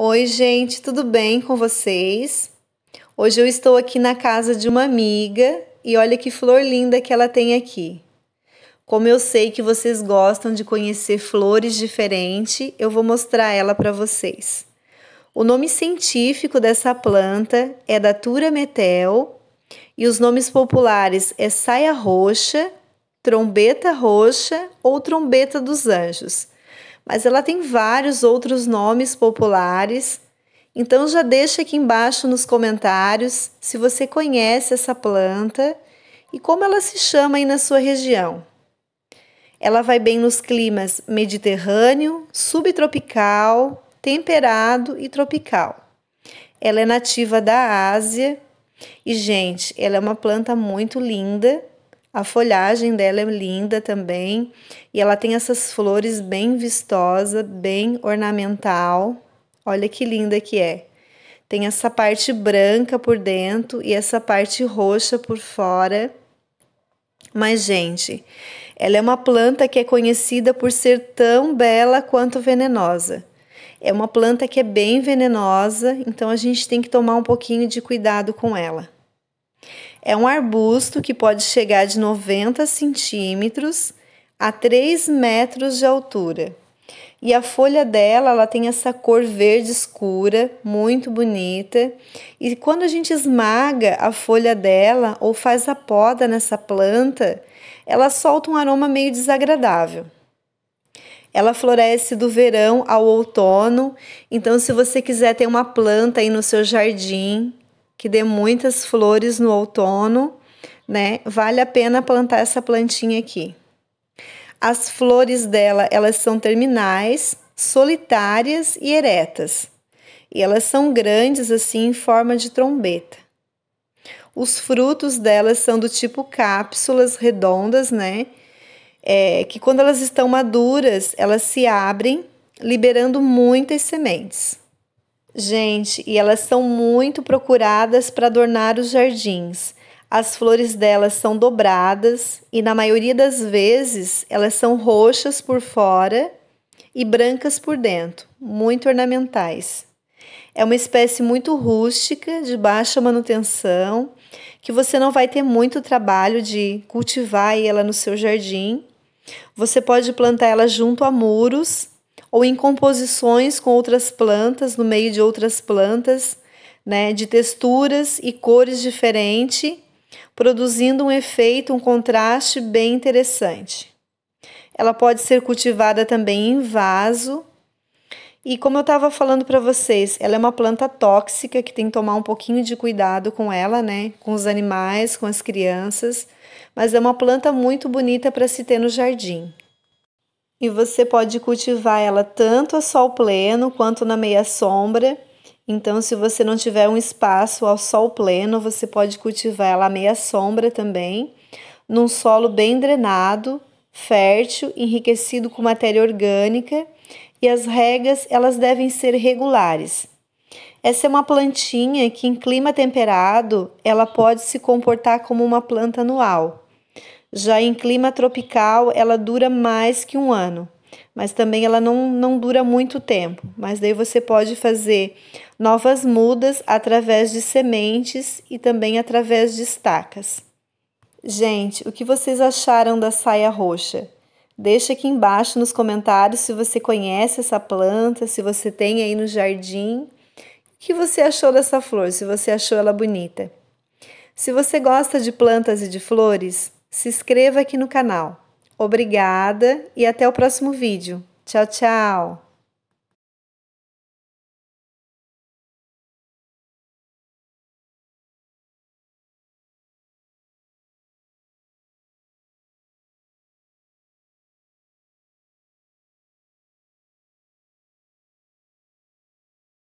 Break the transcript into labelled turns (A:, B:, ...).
A: Oi, gente, tudo bem com vocês? Hoje eu estou aqui na casa de uma amiga e olha que flor linda que ela tem aqui. Como eu sei que vocês gostam de conhecer flores diferentes, eu vou mostrar ela para vocês. O nome científico dessa planta é Datura metel e os nomes populares é saia roxa, trombeta roxa ou trombeta dos anjos mas ela tem vários outros nomes populares. Então já deixa aqui embaixo nos comentários se você conhece essa planta e como ela se chama aí na sua região. Ela vai bem nos climas mediterrâneo, subtropical, temperado e tropical. Ela é nativa da Ásia e, gente, ela é uma planta muito linda a folhagem dela é linda também e ela tem essas flores bem vistosa, bem ornamental. Olha que linda que é. Tem essa parte branca por dentro e essa parte roxa por fora. Mas gente, ela é uma planta que é conhecida por ser tão bela quanto venenosa. É uma planta que é bem venenosa, então a gente tem que tomar um pouquinho de cuidado com ela. É um arbusto que pode chegar de 90 centímetros a 3 metros de altura. E a folha dela, ela tem essa cor verde escura, muito bonita. E quando a gente esmaga a folha dela ou faz a poda nessa planta, ela solta um aroma meio desagradável. Ela floresce do verão ao outono, então se você quiser ter uma planta aí no seu jardim, que dê muitas flores no outono, né? Vale a pena plantar essa plantinha aqui. As flores dela, elas são terminais, solitárias e eretas. E elas são grandes assim em forma de trombeta. Os frutos delas são do tipo cápsulas redondas, né? É, que quando elas estão maduras, elas se abrem, liberando muitas sementes. Gente, e elas são muito procuradas para adornar os jardins. As flores delas são dobradas e, na maioria das vezes, elas são roxas por fora e brancas por dentro, muito ornamentais. É uma espécie muito rústica, de baixa manutenção, que você não vai ter muito trabalho de cultivar ela no seu jardim. Você pode plantar ela junto a muros ou em composições com outras plantas, no meio de outras plantas, né, de texturas e cores diferentes, produzindo um efeito, um contraste bem interessante. Ela pode ser cultivada também em vaso. E como eu estava falando para vocês, ela é uma planta tóxica que tem que tomar um pouquinho de cuidado com ela, né? Com os animais, com as crianças, mas é uma planta muito bonita para se ter no jardim e você pode cultivar ela tanto a sol pleno quanto na meia sombra. Então, se você não tiver um espaço ao sol pleno, você pode cultivar ela à meia sombra também, num solo bem drenado, fértil, enriquecido com matéria orgânica, e as regas elas devem ser regulares. Essa é uma plantinha que em clima temperado, ela pode se comportar como uma planta anual. Já em clima tropical, ela dura mais que um ano, mas também ela não, não dura muito tempo. Mas daí você pode fazer novas mudas através de sementes e também através de estacas. Gente, o que vocês acharam da saia roxa? Deixa aqui embaixo nos comentários se você conhece essa planta, se você tem aí no jardim. O que você achou dessa flor? Se você achou ela bonita. Se você gosta de plantas e de flores, se inscreva aqui no canal. Obrigada e até o próximo vídeo. Tchau, tchau!